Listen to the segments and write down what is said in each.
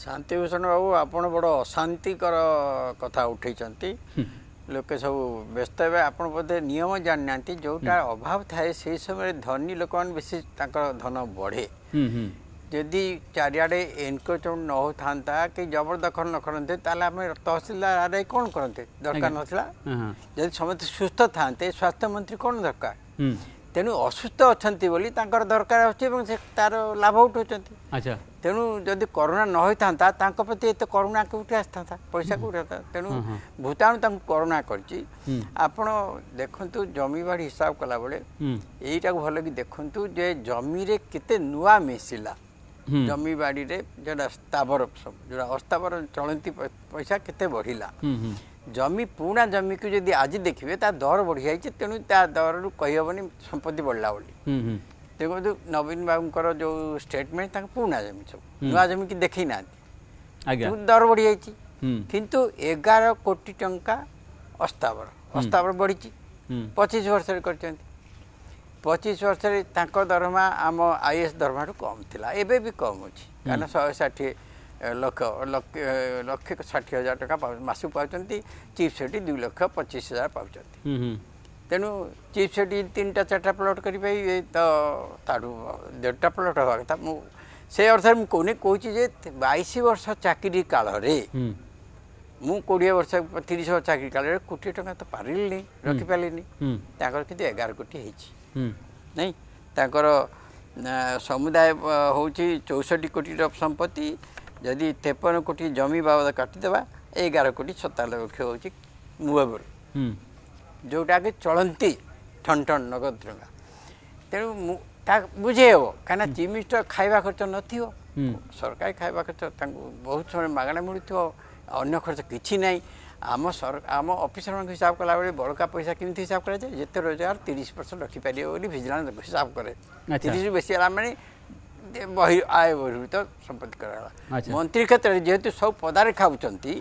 ଶାନ୍ତିଭୂଷଣ ବାବୁ ଆପଣ ବଡ଼ ଅଶାନ୍ତିକର କଥା ଉଠେଇଛନ୍ତି ଲୋକେ ସବୁ ବ୍ୟସ୍ତ ହେବେ ଆପଣ ବୋଧେ ନିୟମ ଜାଣିନାହାନ୍ତି ଯେଉଁଟା ଅଭାବ ଥାଏ ସେହି ସମୟରେ ଧନୀ ଲୋକମାନେ ବେଶୀ ତାଙ୍କର ଧନ ବଢ଼େ ଯଦି ଚାରିଆଡ଼େ ଏନକ୍ରୋଚମେଣ୍ଟ ନ ହେଉଥାନ୍ତା କି ଜବରଦଖଲ ନ କରନ୍ତେ ତାହେଲେ ଆମେ ତହସିଲଦାର କ'ଣ କରନ୍ତେ ଦରକାର ନଥିଲା ଯଦି ସମସ୍ତେ ସୁସ୍ଥ ଥାନ୍ତେ ସ୍ୱାସ୍ଥ୍ୟମନ୍ତ୍ରୀ କ'ଣ ଦରକାର তেণু অসুস্থ অনেক বলে তাঁর দরকার হচ্ছে এবং সে তার লাভ উঠাচ্ছেন আচ্ছা তেমন যদি করোনা ন হইতা তাঁর প্রতি এত করোনা কোটি আসতা পয়সা কেউ আসতা ভূতাণু তা করোনা করছি আপনার দেখুন জমি বাড়ি হিসাব কলাবেলে এইটা ভালকি দেখুন যে জমিরে কেতে নূয়া মিশিলা জমি বাড়ি যেটা স্থাবর যেটা অস্থাবর চলতি পয়সা কেতে বড়া জমি পুরা জমি কু যদি আজ দেখবে তা দর বড়ি যাইছে তেমন তা দরু কহবনি সম্পত্তি বড়লা বলে দেখুন নবীন বাবুঙ্কর যে স্টেটমেন্ট তা পুরা জমি সব নয় জমি কি দেখে না দর বড়ি যাই কিন্তু এগার কোটি টঙ্কা অস্থাবর অস্থাবর বড়ি পঁচিশ বর্ষের করছেন ପଚିଶ ବର୍ଷରେ ତାଙ୍କ ଦରମା ଆମ ଆଇ ଏସ୍ ଦରମାଠୁ କମ୍ ଥିଲା ଏବେ ବି କମ୍ ଅଛି କାରଣ ଶହେ ଷାଠିଏ ଲକ୍ଷ ଲକ୍ଷେ ଷାଠିଏ ହଜାର ଟଙ୍କା ମାସକୁ ପାଉଛନ୍ତି ଚିଫ୍ ସେଠି ଦୁଇ ଲକ୍ଷ ପଚିଶ ହଜାର ପାଉଛନ୍ତି ତେଣୁ ଚିଫ୍ ସେଠି ତିନିଟା ଚାରିଟା ପ୍ଲଟ୍ କରିପାରିବେ ତ ତାଠୁ ଦେଢ଼ଟା ପ୍ଲଟ୍ ହେବା କଥା ମୁଁ ସେ ଅର୍ଥରେ ମୁଁ କହୁନି କହୁଛି ଯେ ବାଇଶ ବର୍ଷ ଚାକିରି କାଳରେ ମୁଁ କୋଡ଼ିଏ ବର୍ଷ ତିରିଶ ବର୍ଷ ଚାକିରି କାଳରେ କୋଟିଏ ଟଙ୍କା ତ ପାରିଲିନି ରଖିପାରିଲିନି ତାଙ୍କର କିନ୍ତୁ ଏଗାର କୋଟି ହେଇଛି ନାଇଁ ତାଙ୍କର ସମୁଦାୟ ହେଉଛି ଚଉଷଠି କୋଟିର ସମ୍ପତ୍ତି ଯଦି ତେପନ କୋଟି ଜମି ବାବଦ କାଟିଦେବା ଏଗାର କୋଟି ସତାନବେ ଲକ୍ଷ ହେଉଛି ମୁଭେବଲ୍ ଯେଉଁଟାକି ଚଳନ୍ତି ଠନ୍ ଠନ୍ ନଗଦ ଟଙ୍କା ତେଣୁ ତା ବୁଝେଇହେବ କାହିଁକିନା ଚିଫ୍ ମିନିଷ୍ଟର ଖାଇବା ଖର୍ଚ୍ଚ ନଥିବ ସରକାରୀ ଖାଇବା ଖର୍ଚ୍ଚ ତାଙ୍କୁ ବହୁତ ସମୟରେ ମାଗଣା ମିଳୁଥିବ ଅନ୍ୟ ଖର୍ଚ୍ଚ କିଛି ନାହିଁ आम सर आम अफिसर हिसाब कला भयो पैसा केमि हिसाब गराए जे रोजगार तिरि बर्ष रकिपारो भिजिन्स हिसाब कि तिस बेसी बहि आय संपत्ति सम्पत्ति मंत्री क्षेत्र जिउँछु सब पदारे खान्छ ति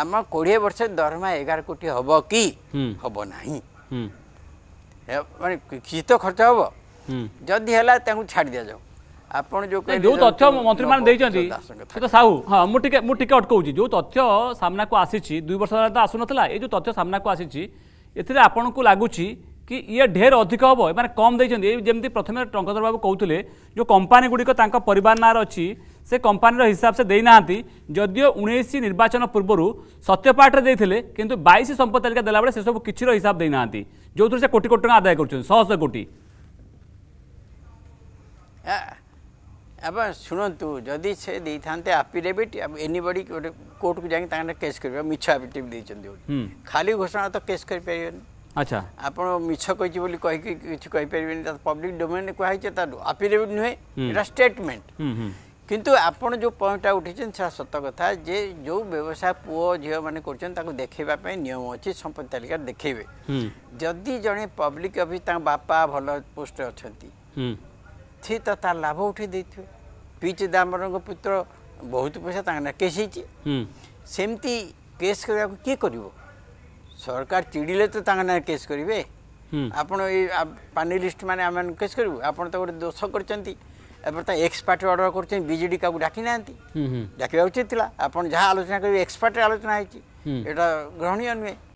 आम कि वर्ष दरमा एघार को कि हे नै म खर्च हदि छाडिदि ଆପଣ ଯୋଉ ଯୋଉ ତଥ୍ୟ ମନ୍ତ୍ରୀମାନେ ଦେଇଛନ୍ତି ସାହୁ ହଁ ମୁଁ ଟିକେ ମୁଁ ଟିକେ ଅଟକଉଛି ଯୋଉ ତଥ୍ୟ ସାମ୍ନାକୁ ଆସିଛି ଦୁଇ ବର୍ଷ ହେଲା ତ ଆସୁନଥିଲା ଏଇ ଯୋଉ ତଥ୍ୟ ସାମ୍ନାକୁ ଆସିଛି ଏଥିରେ ଆପଣଙ୍କୁ ଲାଗୁଛି କି ଇଏ ଢେର ଅଧିକ ହେବ ଏମାନେ କମ୍ ଦେଇଛନ୍ତି ଏ ଯେମିତି ପ୍ରଥମେ ଟଙ୍କଧର ବାବୁ କହୁଥିଲେ ଯେଉଁ କମ୍ପାନୀଗୁଡ଼ିକ ତାଙ୍କ ପରିବାର ନାଁରେ ଅଛି ସେ କମ୍ପାନୀର ହିସାବ ସେ ଦେଇନାହାନ୍ତି ଯଦିଓ ଉଣେଇଶ ନିର୍ବାଚନ ପୂର୍ବରୁ ସତ୍ୟପାଠରେ ଦେଇଥିଲେ କିନ୍ତୁ ବାଇଶ ସମ୍ପତ୍ତି ତାଲିକା ଦେଲାବେଳେ ସେସବୁ କିଛିର ହିସାବ ଦେଇନାହାନ୍ତି ଯେଉଁଥିରୁ ସେ କୋଟି କୋଟି ଟଙ୍କା ଆଦାୟ କରୁଛନ୍ତି ଶହ ଶହ କୋଟି अब शुणु जदि से देते आपिडेविट एनिबडी गोटे कोर्ट को जाकर केस कर मिछ आपिडेविट देखते खाली घोषणा तो केस कर अच्छा आप मिछ कही किसी कहीपर पब्लिक डोमेन कहे आपिडेविट नुहे स्टेटमेंट কিন্তু আপনার যে পয়েন্টটা উঠেছেন সেটা সত কথা যে যে ব্যবসা পুয় ঝিও মানে করছেন তাকে দেখাইবা পাই নিয়ম অছি সম্পত্তি তালিকা দেখাইবে যদি জনে পব্লিক অফিস তা বাপা ভালো পোস্টে অনেক ଥି ତ ତା ଲାଭ ଉଠାଇ ଦେଇଥିବେ ପି ଚିଦାମ୍ବରଙ୍କ ପୁତ୍ର ବହୁତ ପଇସା ତାଙ୍କ ନା କେସ୍ ହେଇଛି ସେମିତି କେସ୍ କରିବାକୁ କିଏ କରିବ ସରକାର ଚିଡ଼ିଲେ ତ ତାଙ୍କ ନାଁ କେସ୍ କରିବେ ଆପଣ ଏଇ ପାନେଲିଷ୍ଟ ମାନେ ଆମମାନଙ୍କୁ କେସ୍ କରିବୁ ଆପଣ ତ ଗୋଟେ ଦୋଷ କରିଛନ୍ତି এবার তা এক্সপার্ট অর্ডার করছেন বিজেডি কাউকে ডাকি না ଡାକିବା ଉଚିତ ଥିଲା ଆପଣ ଯାହା ଆଲୋଚନା କରିବେ ଏକ୍ସପାର୍ଟ ଆଲୋଚନା ହେଇଛି ଏଇଟା ଗ୍ରହଣୀୟ ନୁହେଁ